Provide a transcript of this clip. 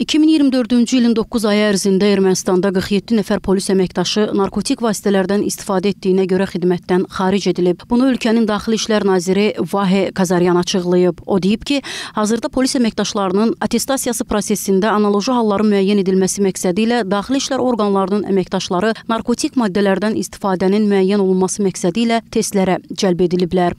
2024-cü ilin 9 ayı ərzində Ermənistanda 47 nəfər polis əməkdaşı narkotik vasitələrdən istifadə etdiyinə görə xidmətdən xaric edilib. Bunu ölkənin Daxili İşlər naziri Vahe Kazaryan açıqlayıb. O deyib ki, hazırda polis əməkdaşlarının attestasiyası prosesində analoji halların müəyyən edilməsi məqsədi ilə Daxili İşlər orqanlarının əməkdaşları narkotik maddələrdən istifadənin müəyyən olunması məqsədi ilə testlərə cəlb ediliblər.